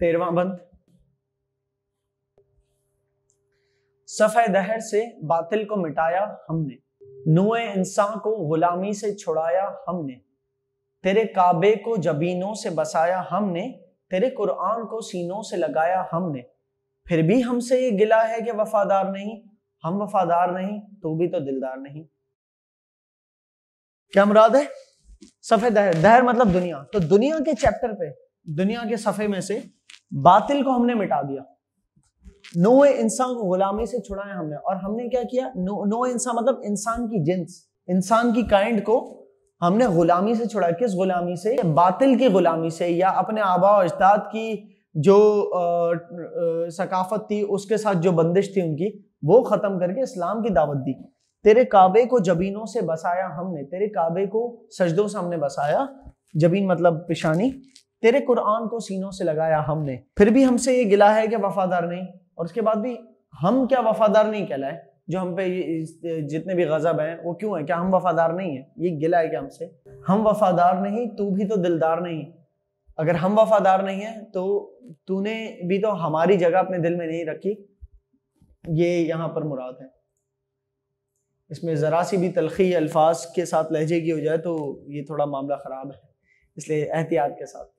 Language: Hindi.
तेरवा बंद सफ़े दहर से बातिल को मिटाया हमने नुए इंसान को गुलामी से छुड़ाया हमने तेरे काबे को जबीनों से बसाया हमने तेरे कुरान को सीनों से लगाया हमने फिर भी हमसे ये गिला है कि वफादार नहीं हम वफादार नहीं तू भी तो दिलदार नहीं क्या मुराद है सफ़े दहर दहर मतलब दुनिया तो दुनिया के चैप्टर पे दुनिया के सफ़े में से बातिल को हमने मिटा दिया नो इंसान को गुलामी से छुड़ाया हमने और हमने क्या किया नो नो इंसान मतलब इंसान की जिन्स इंसान की काइंड को हमने गुलामी से छुड़ा किस गुलामी से बातिल की गुलामी से या अपने आबा और अजदाद की जो सकाफत थी उसके साथ जो बंदिश थी उनकी वो ख़त्म करके इस्लाम की दावत दी तेरे काबे को जबीनों से बसाया हमने तेरे काबे को सजदों से हमने बसाया जबीन मतलब पेशानी तेरे कुरान को सीनों से लगाया हमने फिर भी हमसे ये गिला है कि वफादार नहीं और उसके बाद भी हम क्या वफादार नहीं कहलाए जो हम पे जितने भी गजब हैं वो क्यों है क्या हम वफादार नहीं है ये गिला है क्या हमसे हम वफादार नहीं तू भी तो दिलदार नहीं अगर हम वफादार नहीं है तो तूने भी तो हमारी जगह अपने दिल में नहीं रखी ये यहाँ पर मुराद है इसमें ज़रा सी भी तलखी अल्फाज के साथ लहजे की हो जाए तो ये थोड़ा मामला ख़राब है इसलिए एहतियात के साथ